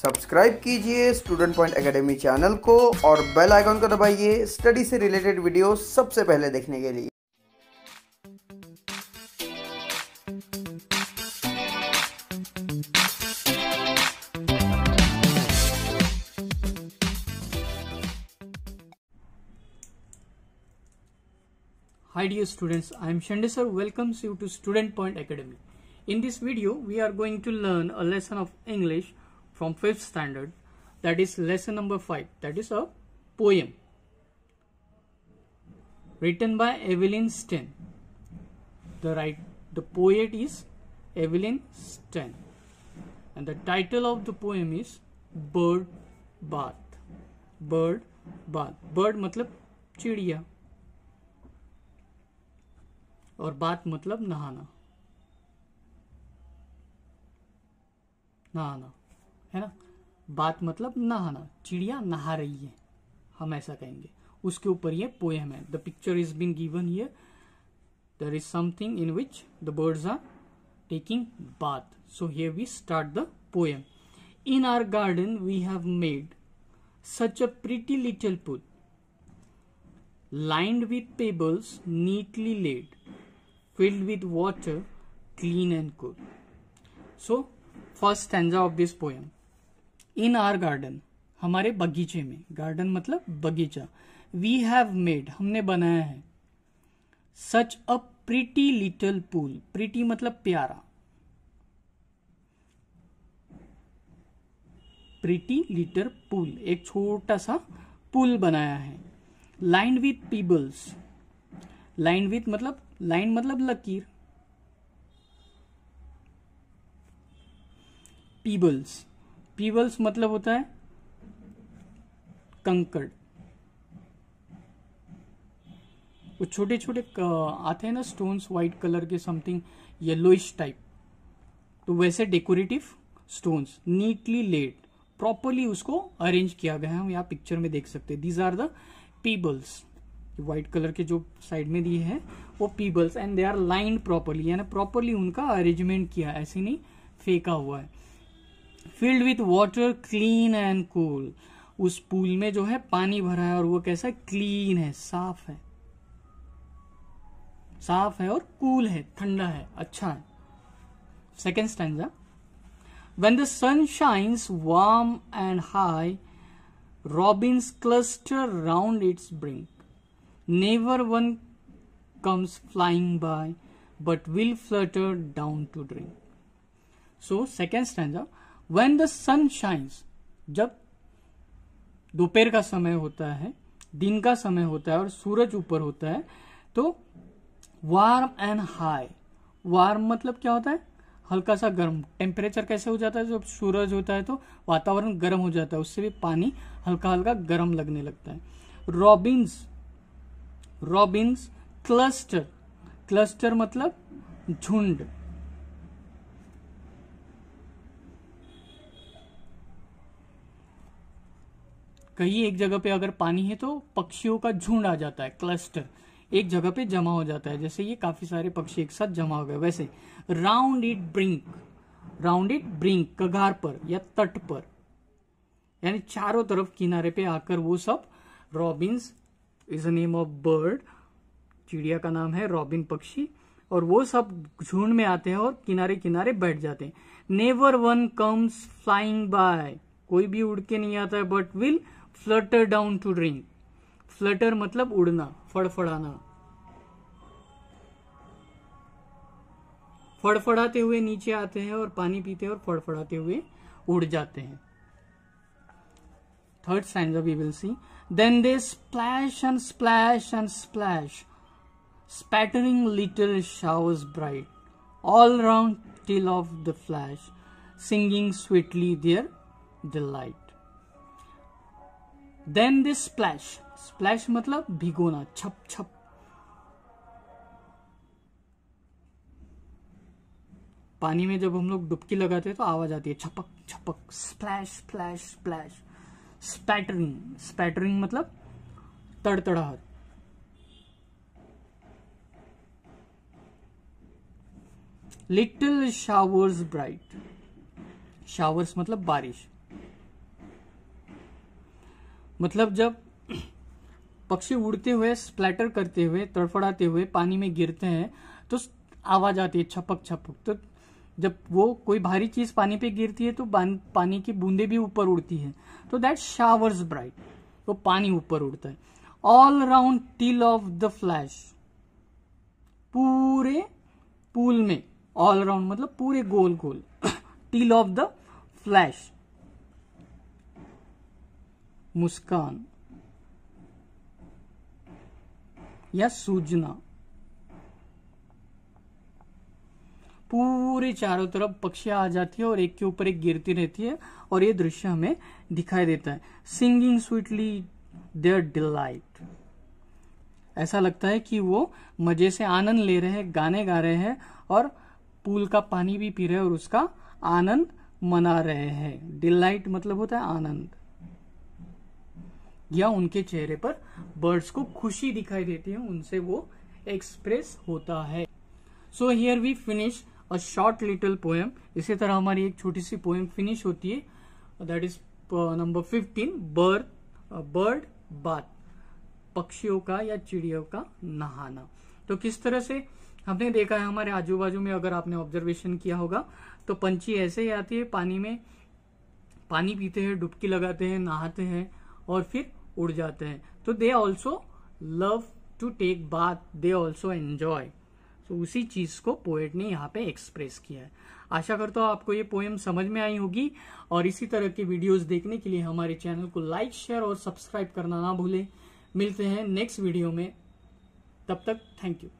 Subscribe कीजिए student point academy channel को और बेल आइकन को दबाइए स्टडी से रिलेटेड वीडियो सबसे पहले देखने के लिए Hi dear students, I am Shande sir welcomes you to Student Point Academy. In this video, we are going to learn a lesson of English from fifth standard that is lesson number five that is a poem written by Evelyn Sten the right the poet is Evelyn Sten and the title of the poem is bird bath bird bath bird matlab चिड़िया or bath matlab nahana nahana है ना बात मतलब नहाना चिड़िया नहा रही है हम ऐसा कहेंगे उसके ऊपर ये पोएम है the picture is been given here there is something in which the birds are taking bath so here we start the poem in our garden we have made such a pretty little pool lined with pebbles neatly laid filled with water clean and cool. So first stand of this poem in our garden हमारे बगीचे में garden मतलब बगीचा we have made हमने बनाया है such a pretty little pool pretty मतलब प्यारा प्रिटी लिटल पूल एक छोटा सा पुल बनाया है line with pebbles line with मतलब लाइन मतलब लकीर पीबल्स पीबल्स मतलब होता है कंकड़ वो छोटे छोटे आते हैं ना स्टोन्स व्हाइट कलर के समथिंग येलोइश टाइप तो वैसे decorative stones neatly laid properly उसको अरेंज किया गया है हम यहाँ पिक्चर में देख सकते हैं these are the pebbles white colour के जो साइड में दिए हैं वो pebbles and they are lined properly यानी प्रॉपरली उनका अरेंजमेंट किया ऐसे नहीं फेंका हुआ है filled with water clean and cool उस पूल में जो है पानी भरा है और वो कैसा है क्लीन है साफ है साफ है और कूल है ठंडा है अच्छा है second stanza when the sun shines warm and high robins cluster round its brink never one comes flying by but will flutter down to drink so second stanza when the sun shines जब दोपहर का समय होता है दिन का समय होता है और सूरज ऊपर होता है तो वार्म एंड हाई वार्म मतलब क्या होता है हल्का सा गर्म टेम्परेचर कैसे हो जाता है जब सूरज होता है तो वातावरण गर्म हो जाता है उससे भी पानी हल्का हल्का गर्म लगने लगता है रॉबिन्स रॉबिन्स क्लस्टर क्लस्टर मतलब झुंड कहीं एक जगह पे अगर पानी है तो पक्षियों का झुंड आ जाता है क्लस्टर एक जगह पे जमा हो जाता है जैसे ये काफी सारे पक्षी एक साथ जमा हो गए वैसे round it brink round it brink कगार पर या तट पर यानी चारों तरफ किनारे पे आकर वो सब robins is a name of bird चिड़िया का नाम है रॉबिन पक्षी और वो सब झुंड में आते हैं और किनारे किनारे बैठ जाते हैं never one comes flying by कोई भी उड़ के नहीं आता है but will flutter down to drink flutter मतलब उड़ना फड़फड़ाना फड़फड़ाते हुए नीचे आते हैं और पानी पीते हैं और फड़फड़ाते हुए उड़ जाते हैं third science of will see then they splash and splash and splash spattering little showers bright all round till off the flash singing sweetly there the light then this splash splash मतलब भिगोना छप छप पानी में जब हम लोग डुबकी लगाते हैं तो आवाज आती है छपक छपक splash splash splash spattering spattering मतलब तड़तड़ाहट लिटिल शावर्स ब्राइट शावर्स मतलब बारिश मतलब जब पक्षी उड़ते हुए स्प्लैटर करते हुए तड़फड़ाते हुए पानी में गिरते हैं तो आवाज आती है छपक छपक तो जब वो कोई भारी चीज पानी पे गिरती है तो पानी की बूंदे भी ऊपर उड़ती है तो दैट शावर्स ब्राइट तो पानी ऊपर उड़ता है all round till off the flash पूरे पूल में ऑल राउंड मतलब पूरे गोल गोल टिल ऑफ द फ्लैश मुस्कान या सूजना पूरे चारों तरफ पक्षियां आ जाती है और एक के ऊपर एक गिरती रहती है और ये दृश्य हमें दिखाई देता है सिंगिंग स्वीटली देयर डिलाइट ऐसा लगता है कि वो मजे से आनंद ले रहे हैं गाने गा रहे हैं और पूल का पानी भी पी रहे हैं और उसका आनंद मना रहे हैं डिलाइट मतलब होता है आनंद या उनके चेहरे पर बर्ड्स को खुशी दिखाई देती है उनसे वो एक्सप्रेस होता है so here we finish a short little poem इसी तरह हमारी एक छोटी सी पोएम फिनिश होती है that is number fifteen bird bird बात पक्षियों का या चिड़ियों का नहाना तो किस तरह से हमने देखा है हमारे आजू बाजू में अगर आपने ऑब्जर्वेशन किया होगा तो पंछी ऐसे ही आती है पानी में पानी पीते हैं डुबकी लगाते हैं नहाते हैं और फिर उड़ जाते हैं तो they also love to take bath they also enjoy तो उसी चीज को पोएट ने यहाँ पे एक्सप्रेस किया है आशा करता हूँ आपको ये पोएम समझ में आई होगी और इसी तरह की वीडियोस देखने के लिए हमारे चैनल को लाइक शेयर और सब्सक्राइब करना ना भूलें मिलते हैं नेक्स्ट वीडियो में तब तक थैंक यू